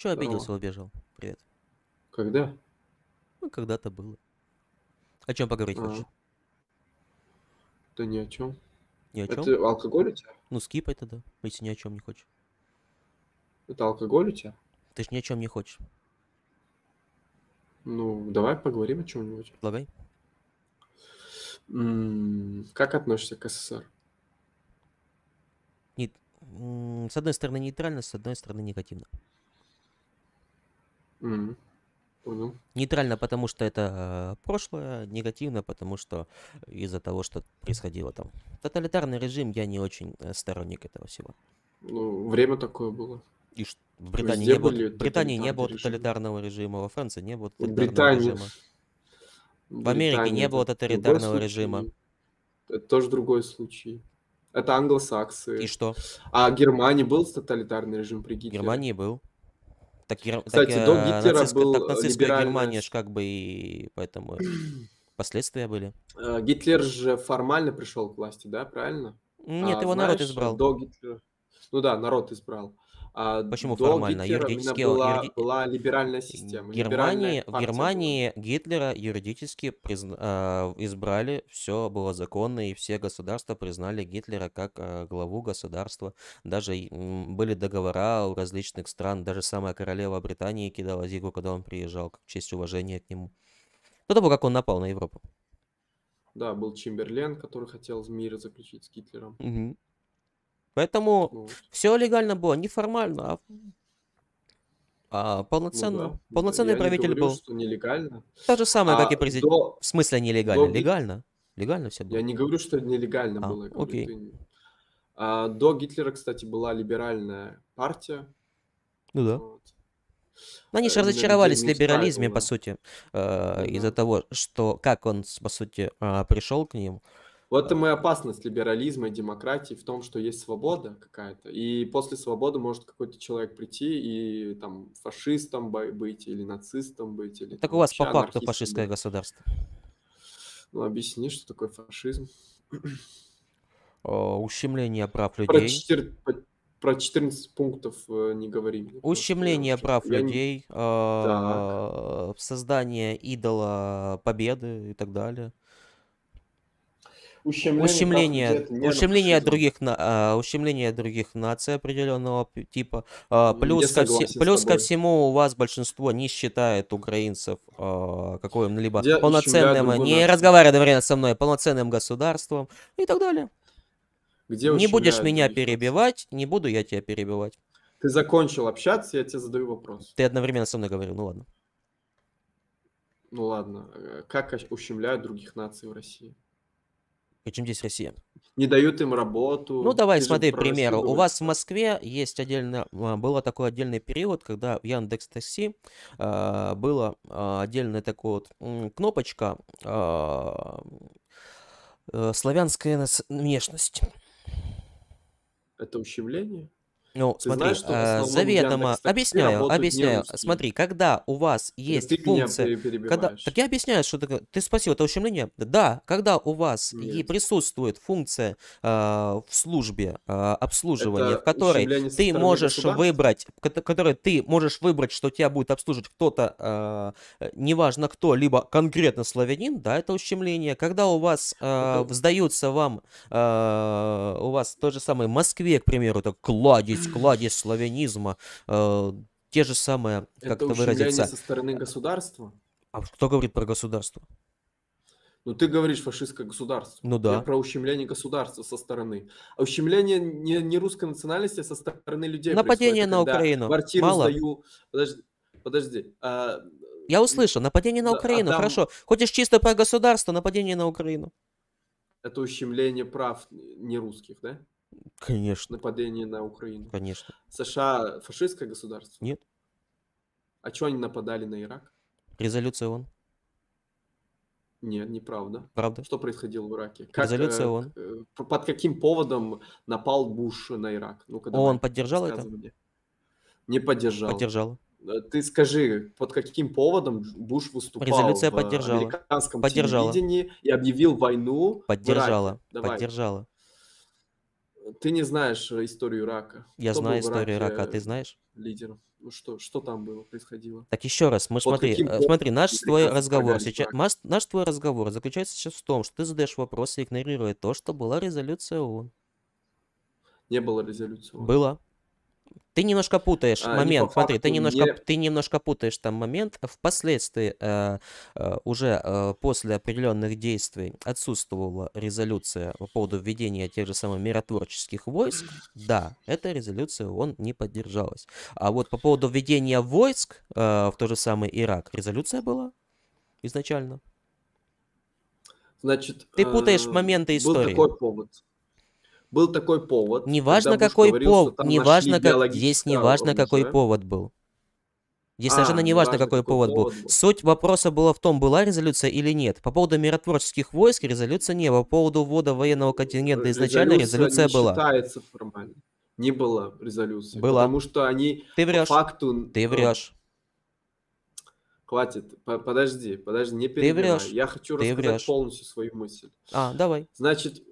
Че обиделся, убежал? Привет. Когда? Ну, когда-то было. О чем поговорить а. хочешь? Да ни о чем. Ни о чем? Это алкоголь у тебя? Ну, скипай тогда, если ни о чем не хочешь. Это алкоголь у тебя? Ты ж ни о чем не хочешь. Ну, давай поговорим о чем-нибудь. Предлагай. М-м, как относишься к СССР? Не... С одной стороны нейтрально, с одной стороны негативно mm Нейтрально, потому что это э, прошлое, негативно, потому что из-за того, что происходило там. Тоталитарный режим, я не очень э, сторонник этого всего. Ну, время такое было. И что? В Британии не было, Британии не было тоталитарного режима, во Франции не было тоталитарного Британии. режима. В Америке Британия, не было тоталитарного режима. Это тоже другой случай. Это англосаксы. И что? А в Германии был тоталитарный режим при Гитлере? В Германии был. Так, Кстати, э, так, до Гитлера был так, э, нацистская либеральная... Германия ж как бы и поэтому последствия были. Э, Гитлер же формально пришел к власти, да, правильно? Нет, а, его знаешь, народ избрал. До Гитлера... Ну да, народ избрал. А Почему до формально? Гитлера юридически была, юриди... была либеральная система. Германии, в Германии была. Гитлера юридически призна... А, избрали, все было законно, и все государства признали Гитлера как а, главу государства. Даже были договора у различных стран, даже самая королева Британии кидала зигу, когда он приезжал, как в честь уважения к нему. До того, как он напал на Европу. Да, был Чемберлен, который хотел мир заключить с Гитлером. Угу. Поэтому вот. все легально было, неформально, а, а ну полноценно, ну, да. полноценный Я правитель говорю, был. Что нелегально. То же самое, а как и президент. До... В смысле нелегально? До... Легально? Легально все было. Я не говорю, что нелегально а, было. Говорю, окей. Ты... А, до Гитлера, кстати, была либеральная партия. Ну да. Вот. Но они же э, разочаровались в либерализме, по сути, э, да. из-за того, что как он, по сути, э, пришел к ним. Э, вот и моя опасность либерализма и демократии в том, что есть свобода какая-то, и после свободы может какой-то человек прийти и там фашистом быть, или нацистом быть, или... Так там, у вас по факту фашистское быть. государство. Ну, объясни, что такое фашизм. Э, ущемление прав людей. Про 4, 14 пунктов э, не говорим. Ущемление прав людей, э, создание идола победы и так далее ущемление, ущемление, ну, ущемление других на, а, ущемление других наций определенного типа. А, плюс ко, все, плюс ко всему у вас большинство не считает украинцев э, а, каким-либо полноценным, не разговаривая одновременно со мной, полноценным государством и так далее. Где не будешь меня перебивать, не буду я тебя перебивать. Ты закончил общаться, я тебе задаю вопрос. Ты одновременно со мной говорил, ну ладно. Ну ладно, э, как ущемляют других наций в России? Причем здесь Россия. Не дают им работу. Ну давай, смотри, к примеру. У вас в Москве есть отдельно, а, было такой отдельный период, когда в Яндекс Такси э, а, была отдельная такая вот кнопочка э, э, славянская внешность. Это ущемление? Ну, Ты смотри, знаешь, что э, заведомо. Яндекс, объясняю, объясняю. Смотри, когда у вас есть Ты функция. Когда... Так я объясняю, что такое. Ты спросил, это ущемление? Да, когда у вас и ну, присутствует функция э, в службе э, обслуживания, это в которой ты можешь выбрать, которой ты можешь выбрать, что тебя будет обслуживать кто-то, э, э, неважно кто, либо конкретно славянин, да, это ущемление. Когда у вас э, сдаются вам, э, у вас то же самое в Москве, к примеру, это кладезь складе славянизма, э, те же самые, как это, выразиться. со стороны государства? А кто говорит про государство? Ну, ты говоришь фашистское государство. Ну да. Я про ущемление государства со стороны. А ущемление не, не русской национальности, а со стороны людей. Нападение на Украину. Квартиру Мало. сдаю. Подожди. подожди. А... Я услышал. Нападение на Украину. Адам... Хорошо. Хочешь чисто про государство, нападение на Украину. Это ущемление прав не русских да? Конечно. Нападение на Украину. Конечно. США фашистское государство? Нет. А что они нападали на Ирак? Резолюция ООН. Нет, неправда. Правда? Что происходило в Ираке? Как, Резолюция э, ООН. Э, под каким поводом напал Буш на Ирак? Ну когда. он поддержал это? Мне. Не поддержал. Поддержал. Э, ты скажи, под каким поводом Буш выступал Резолюция в поддержала. американском поддержала. телевидении и объявил войну? Поддержала. Давай. Поддержала. Ты не знаешь э, историю рака. Я Кто знаю историю раке, рака, а ты знаешь? Лидер. Ну что, что там было, происходило? Так еще раз, мы вот смотри, э, смотри, наш твой разговор сейчас, наш, наш твой разговор заключается сейчас в том, что ты задаешь вопросы, игнорируя то, что была резолюция ООН. Не было резолюции ООН. Была. Ты немножко путаешь а, момент, не смотри, факту, ты немножко, не... ты немножко путаешь там момент. А впоследствии э, э, уже э, после определенных действий отсутствовала резолюция по поводу введения тех же самых миротворческих войск. Да, эта резолюция он не поддержалась. А вот по поводу введения войск э, в тот же самый Ирак резолюция была изначально. Значит, ты путаешь э, моменты истории. Был такой повод был такой повод. Неважно какой повод, неважно как здесь неважно какой повод был. Здесь а, совершенно не какой, какой повод, повод был. был. Суть вопроса была в том, была резолюция или нет. По поводу миротворческих войск резолюция не. По поводу ввода военного контингента э, изначально резолюция, резолюция не была. считается формально. Не было резолюции. Была. Потому что они Ты врешь. по факту... Ты врешь. Хватит, подожди, подожди, не перебивай. Ты врешь. Я хочу Ты рассказать врешь. полностью свою мысль. А, давай. Значит,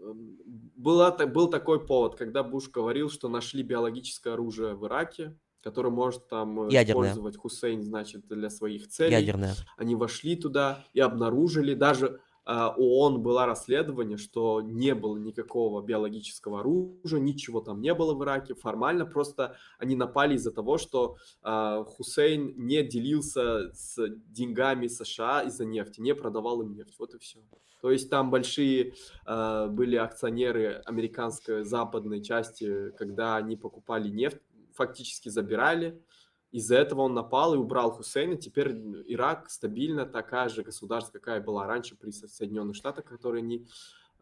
была, был такой повод, когда Буш говорил, что нашли биологическое оружие в Ираке, которое может там э, Ядерное. использовать Хусейн, значит, для своих целей. Ядерное. Они вошли туда и обнаружили даже а, ООН было расследование, что не было никакого биологического оружия, ничего там не было в Ираке. Формально просто они напали из-за того, что а, Хусейн не делился с деньгами США из-за нефти, не продавал им нефть. Вот и все. То есть там большие а, были акционеры американской западной части, когда они покупали нефть, фактически забирали из-за этого он напал и убрал Хусейна. Теперь Ирак стабильно такая же государство, какая была раньше при Соединенных Штатах, которые не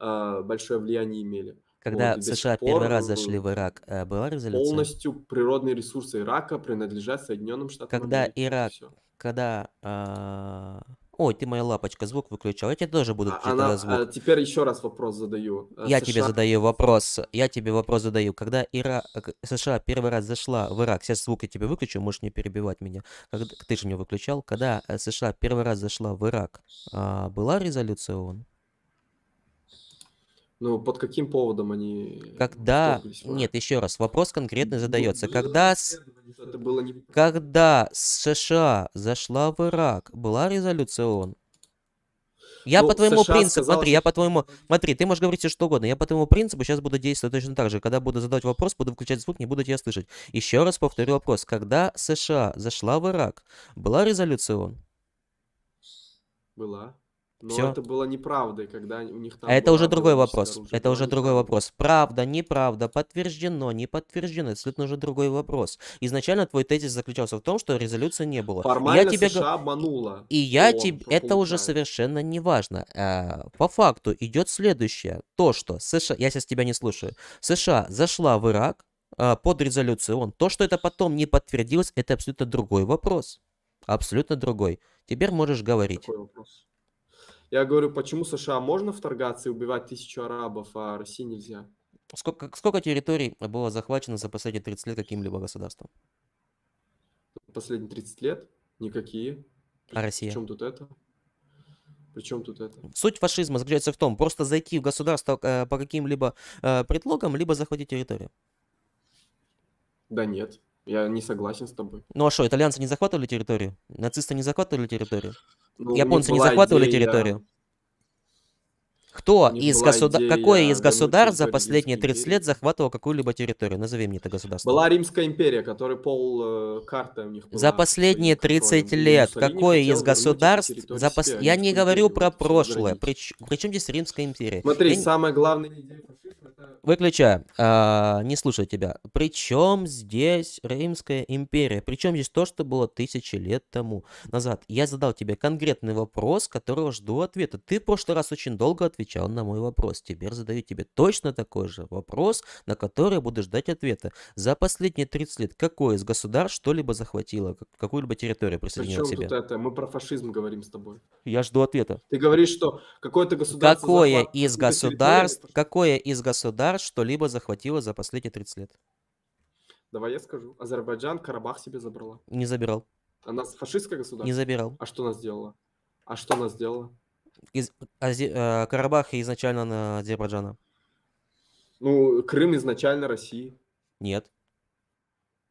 э, большое влияние имели. Когда вот, США первый раз э, зашли в Ирак, э, была резолюция? Полностью природные ресурсы Ирака принадлежат Соединенным Штатам. Когда Америки, Ирак, когда а, Ой, ты моя лапочка, звук выключал. Я тебе тоже буду а, она, звук. А, теперь еще раз вопрос задаю. Э, я США... тебе задаю вопрос. Я тебе вопрос задаю. Когда Ира... США первый раз зашла в Ирак, сейчас звук я тебе выключу, можешь не перебивать меня. Когда... Ты же мне выключал. Когда э, США первый раз зашла в Ирак, а, была резолюция ООН? Ну, под каким поводом они... Когда... Нет, еще раз, вопрос конкретно ну, задается. когда... Это было не... Когда США зашла в Ирак, была резолюция ООН? Я ну, по твоему США принципу, сказала, смотри, что... я по твоему, смотри, ты можешь говорить все что угодно, я по твоему принципу сейчас буду действовать точно так же. Когда буду задавать вопрос, буду включать звук, не буду тебя слышать. Еще раз повторю вопрос. Когда США зашла в Ирак, была резолюция ООН? Была. Но Всё. это было неправдой, когда у них там... Это уже другой вопрос. Оружие. Это уже другой вопрос. Правда, неправда, подтверждено, не подтверждено. Это абсолютно уже другой вопрос. Изначально твой тезис заключался в том, что резолюции не было. Формально я тебе... США обманула. И я тебе... Это уже совершенно не важно. А, по факту идет следующее. То, что США... Я сейчас тебя не слушаю. США зашла в Ирак а, под резолюцию ООН. То, что это потом не подтвердилось, это абсолютно другой вопрос. Абсолютно другой. Теперь можешь говорить. Какой вопрос? Я говорю, почему США можно вторгаться и убивать тысячу арабов, а России нельзя? Сколько, сколько территорий было захвачено за последние 30 лет каким-либо государством? Последние 30 лет? Никакие. А Россия? Причем тут это? Причем тут это? Суть фашизма заключается в том, просто зайти в государство э, по каким-либо э, предлогам, либо захватить территорию. Да нет, я не согласен с тобой. Ну а что, итальянцы не захватывали территорию? Нацисты не захватывали территорию? Ну, Японцы не, захватывали территорию? Кто из государ... идея Какое из государств за последние 30 лет захватывал какую-либо территорию? Назови мне это государство. Была Римская империя, которая пол э, карты у них была. За последние 30 лет какое из государств... За пос... Я не говорю про прошлое. Причем здесь Римская империя? Смотри, Я... самое главное... Выключаю. А, не слушаю тебя. Причем здесь Римская империя? Причем здесь то, что было тысячи лет тому назад? Я задал тебе конкретный вопрос, которого жду ответа. Ты в прошлый раз очень долго отвечал на мой вопрос. Теперь задаю тебе точно такой же вопрос, на который буду ждать ответа. За последние 30 лет какое из государств что-либо захватило? Какую-либо территорию присоединило к себе? Тут это? Мы про фашизм говорим с тобой. Я жду ответа. Ты говоришь, что какое-то государство... Какое из государств... Какое из государств государств что-либо захватило за последние 30 лет? Давай я скажу. Азербайджан Карабах себе забрала. Не забирал. Она фашистское государство? Не забирал. А что она сделала? А что она сделала? Из... Ази... Э, Карабах изначально на Азербайджана. Ну, Крым изначально России. Нет.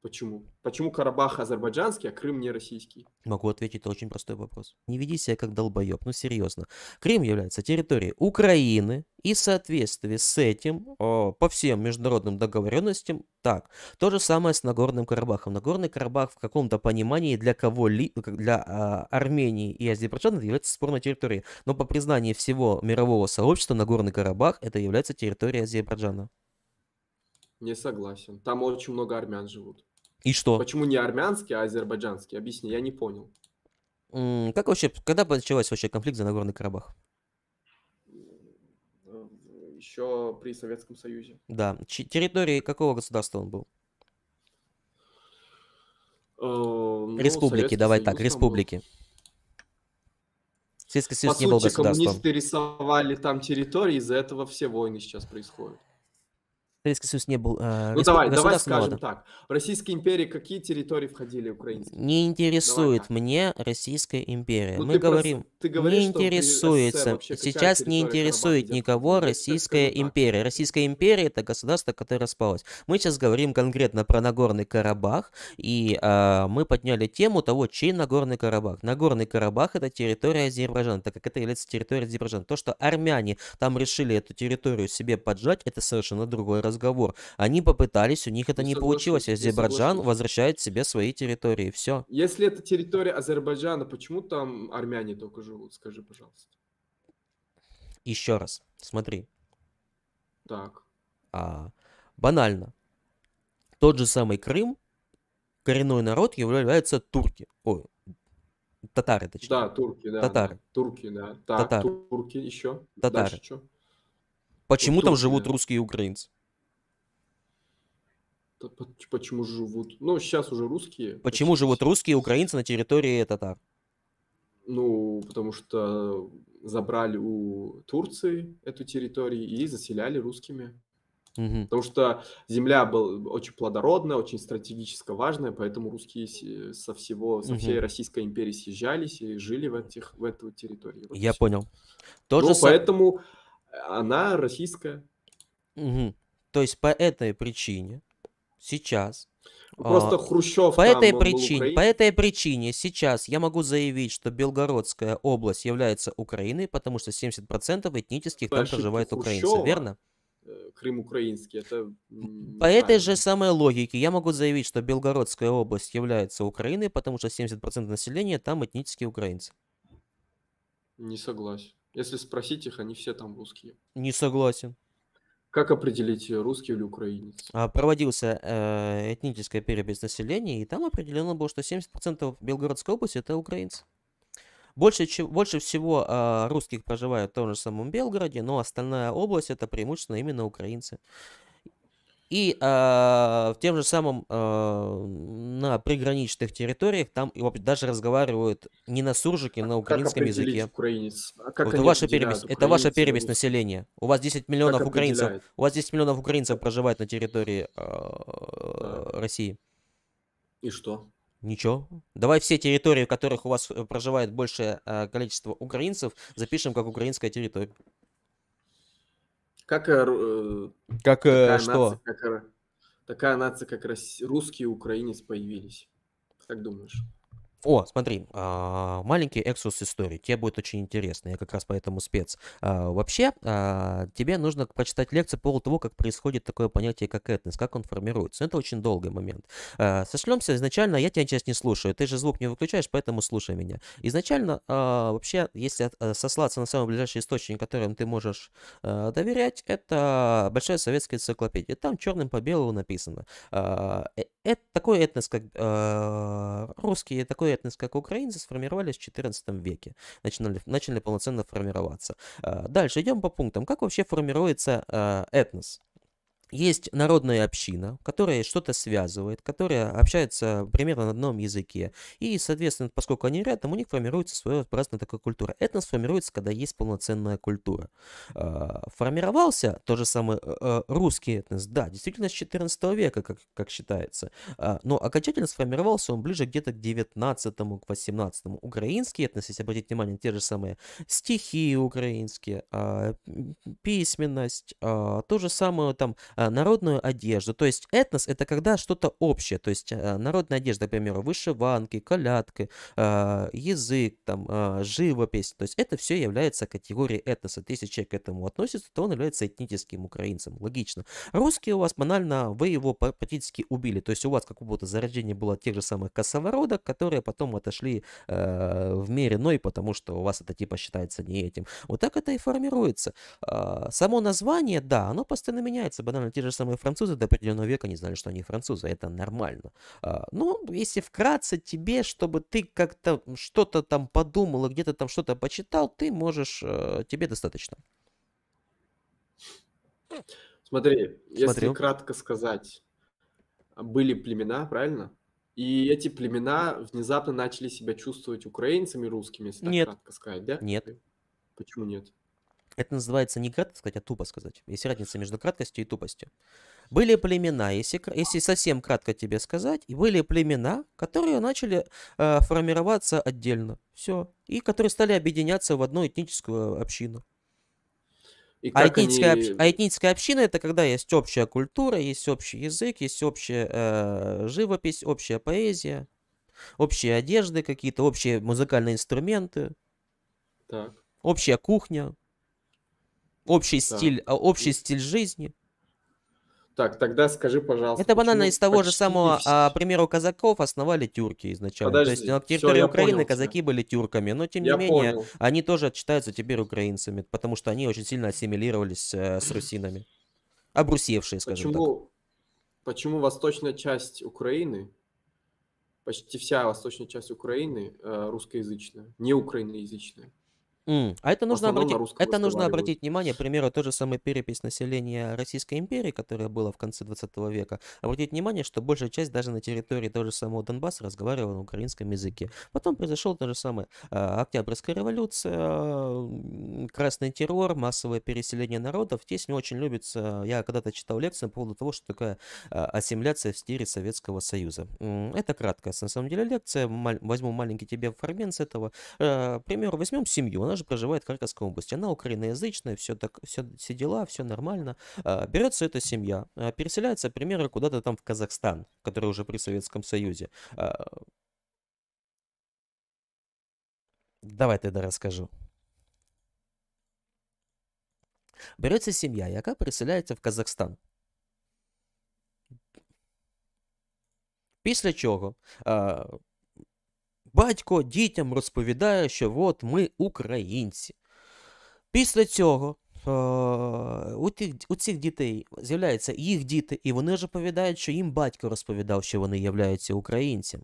Почему? Почему Карабах азербайджанский, а Крым не российский? Могу ответить это очень простой вопрос. Не веди себя как долбоеб, ну серьезно. Крым является территорией Украины, и в соответствии с этим, о, по всем международным договоренностям, так. То же самое с Нагорным Карабахом. Нагорный Карабах в каком-то понимании для кого ли, для а, Армении и Азербайджана является спорной территорией. Но по признанию всего мирового сообщества Нагорный Карабах это является территорией Азербайджана. Не согласен. Там очень много армян живут. И что? Почему не армянский, а азербайджанский? Объясни, я не понял. Как вообще, когда начался вообще конфликт за Нагорный Карабах? Еще при Советском Союзе. Да. Ч- территории какого государства он был? Э, ну, республики, Советский давай Союз так, республики. Был. Советский Союз По не сути, был государством. коммунисты рисовали там территории, из-за этого все войны сейчас происходят. Советский Союз не был э, Ну давай, давай скажем народа. так. В Российской империи какие территории входили украинские? Не интересует давай, мне Российская империя. Ну, Мы ты говорим, прос... ты говоришь, не интересуется. Вообще, Сейчас не интересует никого ну, Российская империя. Так. Российская империя это государство, которое распалось. Мы сейчас говорим конкретно про Нагорный Карабах, и э, мы подняли тему того, чей Нагорный Карабах. Нагорный Карабах это территория Азербайджана, так как это является территорией Азербайджана. То, что армяне там решили эту территорию себе поджать, это совершенно другой раз разговор. Они попытались, у них это ну, не согласен, получилось. Азербайджан возвращает себе свои территории. Все. Если это территория Азербайджана, почему там армяне только живут? Скажи, пожалуйста. Еще раз, смотри. Так. А, банально. Тот же самый Крым, коренной народ является турки. Ой, татары, точнее. Да, турки, да. Татары. Да, турки, да. Так, татары. Турки еще. Татары. Дальше что? Почему вот там турки, живут да. русские и украинцы? почему живут. Ну, сейчас уже русские. Почему почти. живут русские и украинцы на территории татар? Ну, потому что забрали у Турции эту территорию и заселяли русскими. Угу. Потому что земля была очень плодородная, очень стратегически важная, поэтому русские со всего, со всей Российской империи съезжались и жили в этих в эту территорию. Вот Я все. понял. То ну, же поэтому сам... она российская. Угу. То есть по этой причине сейчас Просто а, Хрущев. По этой причине, по этой причине сейчас я могу заявить, что Белгородская область является Украиной, потому что 70% этнических там проживает украинцы, верно? Э, Крым украинский. Это по этой же самой логике я могу заявить, что Белгородская область является Украиной, потому что 70% населения там этнические украинцы. Не согласен. Если спросить их, они все там русские. Не согласен. Как определить, э, русский или украинец? А, проводился э, этническая перепись населения, и там определено было, что 70% Белгородской области – это украинцы. Больше, чем, больше всего э, русских проживают в том же самом Белгороде, но остальная область – это преимущественно именно украинцы. И э, в тем же самом э, на приграничных территориях там его даже разговаривают не на суржике, а на украинском языке. Украинец? А как вот ваша перемесь, это ваша перемесь населения. У вас 10 миллионов как украинцев, у вас 10 миллионов украинцев проживает на территории э, да. России. И что? Ничего. Давай все территории, в которых у вас э, проживает большее э, количество украинцев, запишем как украинская территория. Как, э, э как э, что? Нация? такая нация, как русский и украинец появились. Как думаешь? О, смотри, а, маленький экскурс истории. Тебе будет очень интересно. Я как раз поэтому спец. А, вообще, а, тебе нужно прочитать лекцию по поводу того, как происходит такое понятие, как этнос, как он формируется. Это очень долгий момент. Сошлемся изначально, я тебя сейчас не слушаю. Ты же звук не выключаешь, поэтому слушай меня. Изначально, вообще, если э, сослаться на самый ближайший источник, которым ты можешь доверять, это Большая советская энциклопедия. Там черным по белому написано. Э, это такой этнос, как русский, такой этнос, как украинцы, сформировались в XIV веке, начинали, начали полноценно формироваться. А, дальше идем по пунктам. Как вообще формируется а, этнос? есть народная община, которая что-то связывает, которая общается примерно на одном языке. И, соответственно, поскольку они рядом, у них формируется своеобразная такая культура. Это сформируется, когда есть полноценная культура. А, формировался то же самое э, э, русский этнос, да, действительно с 14 века, как, как считается. А, но окончательно сформировался он ближе где-то к 19 к 18 Украинский этнос, если обратить внимание, те же самые стихи украинские, а, письменность, то же самое там а, народную одежду. То есть этнос – это когда что-то общее. То есть а, народная одежда, к примеру, вышиванки, колядки, а, язык, там, живопись. То есть это все является категорией этноса. Если человек к этому относится, то он является этническим украинцем. Логично. Русские у вас банально, вы его практически убили. То есть у вас как будто зарождение было тех же самых косовородок, которые потом отошли в мире, но и потому, что у вас это типа считается не этим. Вот так это и формируется. само название, да, оно постоянно меняется. Банально Правильно, те же самые французы до определенного века не знали, что они французы. А это нормально. А, ну, если вкратце тебе, чтобы ты как-то что-то там подумал, и где-то там что-то почитал, ты можешь, э, тебе достаточно. Смотри, Смотрю. если кратко сказать, были племена, правильно? И эти племена внезапно начали себя чувствовать украинцами, русскими, если нет. так кратко сказать, да? Нет. Почему нет? Это называется не кратко сказать, а тупо сказать. Есть разница между краткостью и тупостью. Были племена, если, если совсем кратко тебе сказать, и были племена, которые начали э, формироваться отдельно. Все. И которые стали объединяться в одну этническую общину. а, этническая они... общ... а этническая община это когда есть общая культура, есть общий язык, есть общая э, живопись, общая поэзия, общие одежды какие-то, общие музыкальные инструменты, так. общая кухня. Общий да. стиль, а, общий стиль жизни. Так, тогда скажи, пожалуйста. Это банально из того же самого, а, примеру, казаков основали тюрки изначально. Подожди, То есть на территории все, Украины понял, казаки тебя. были тюрками, но тем не я менее понял. они тоже считаются теперь украинцами, потому что они очень сильно ассимилировались э, с русинами. Обрусевшие, скажем почему, так. Почему восточная часть Украины, почти вся восточная часть Украины э, русскоязычная, не украиноязычная? Mm. А это нужно, обратить, это нужно обратить внимание, к примеру, той же самой перепись населения Российской империи, которая была в конце 20 века. Обратить внимание, что большая часть даже на территории того же самого Донбасса разговаривала на украинском языке. Потом произошел то же самое. А, Октябрьская революция, красный террор, массовое переселение народов. Здесь не очень любится, я когда-то читал лекцию по поводу того, что такая ассимиляция в стиле Советского Союза. Это краткая, на самом деле, лекция. Возьму маленький тебе фрагмент с этого. Э, к примеру, возьмем семью. Она же проживает в Харьковской области, она украиноязычная, все, так, все, все дела, все нормально. А, Берется эта семья, а, переселяется, к куда-то там в Казахстан, который уже при Советском Союзе. А, давай тогда расскажу. Берется семья, яка переселяется в Казахстан. после чего Батько дітям розповідає, що от ми українці. Після цього е, у, тих, у цих дітей з'являються їх діти, і вони ж оповідають, що їм батько розповідав, що вони являються українцями.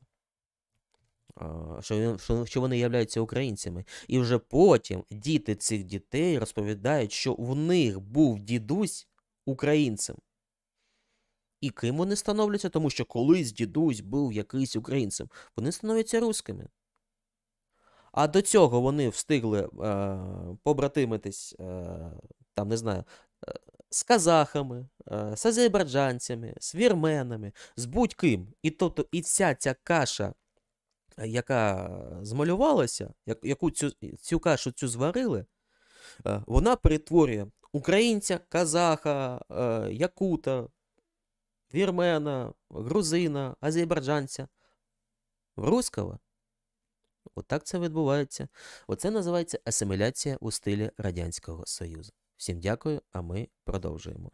Е, що що, вони являються українцями. І вже потім діти цих дітей розповідають, що в них був дідусь українцем. І ким вони становляться, тому що колись дідусь був якийсь українцем, вони становляться русскими. А до цього вони встигли е, побратимитись, е, там, не знаю, е, з казахами, е, з азербайджанцями, з вірменами, з будь-ким. І тобто, і ця ця каша, яка змалювалася, яку цю цю кашу цю зварили, е, вона перетворює українця, казаха, е, якута вірмена, грузина, азербайджанця, руського. Отак це відбувається. Оце називається асиміляція у стилі Радянського Союзу. Всім дякую, а ми продовжуємо.